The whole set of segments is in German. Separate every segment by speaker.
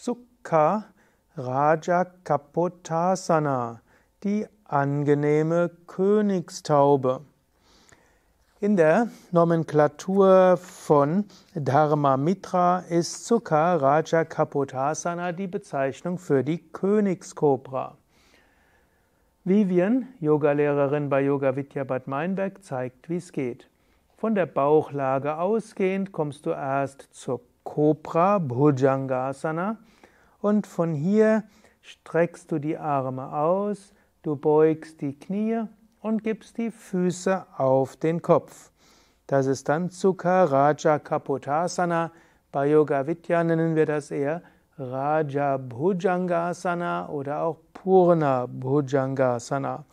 Speaker 1: Sukha Raja Kapotasana, die angenehme Königstaube. In der Nomenklatur von Dharma Mitra ist Sukha Raja Kapotasana die Bezeichnung für die Königskobra. Vivian, Yogalehrerin bei Yoga Vidya Bad Meinberg, zeigt, wie es geht. Von der Bauchlage ausgehend kommst du erst zur Cobra Bhujangasana. Und von hier streckst du die Arme aus, du beugst die Knie und gibst die Füße auf den Kopf. Das ist dann Sukha Raja Kaputasana. Bei Yoga Vidya nennen wir das eher Raja Bhujangasana oder auch Purna Bhujangasana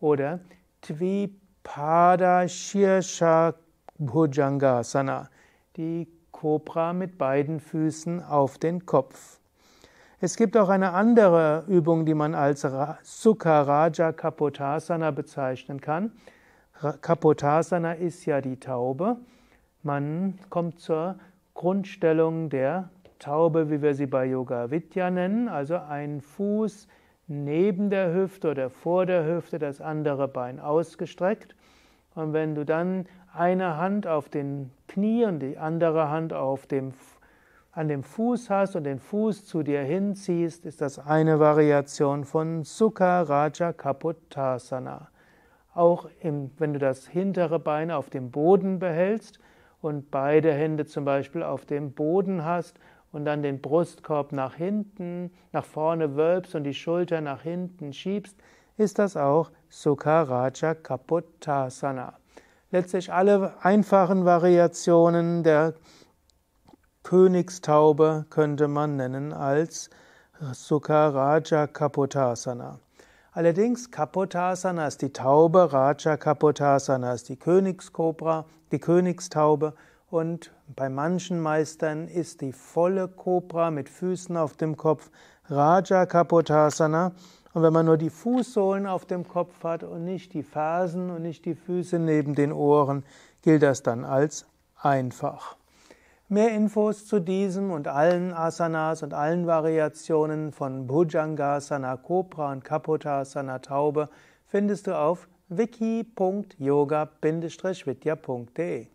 Speaker 1: oder Tvipada Shirsha Bhujangasana. Die Cobra mit beiden Füßen auf den Kopf. Es gibt auch eine andere Übung, die man als Sukharaja Raja Kapotasana bezeichnen kann. Kapotasana ist ja die Taube. Man kommt zur Grundstellung der Taube, wie wir sie bei Yoga Vidya nennen, also ein Fuß neben der Hüfte oder vor der Hüfte, das andere Bein ausgestreckt. Und wenn du dann eine Hand auf den Knie und die andere Hand auf dem, an dem Fuß hast und den Fuß zu dir hinziehst, ist das eine Variation von Sukha Raja Kapotasana. Auch im, wenn du das hintere Bein auf dem Boden behältst und beide Hände zum Beispiel auf dem Boden hast und dann den Brustkorb nach hinten, nach vorne wölbst und die Schulter nach hinten schiebst, ist das auch Sukha Raja Kapotasana letztlich alle einfachen Variationen der Königstaube könnte man nennen als Sukharaja Raja Kapotasana. Allerdings Kapotasana ist die Taube, Raja Kapotasana ist die Königskobra, die Königstaube und bei manchen Meistern ist die volle Kobra mit Füßen auf dem Kopf Raja Kapotasana und wenn man nur die Fußsohlen auf dem Kopf hat und nicht die Fersen und nicht die Füße neben den Ohren, gilt das dann als einfach. Mehr Infos zu diesem und allen Asanas und allen Variationen von Bhujangasana, Cobra und Kapotasana, Taube findest du auf wiki.yoga-vidya.de.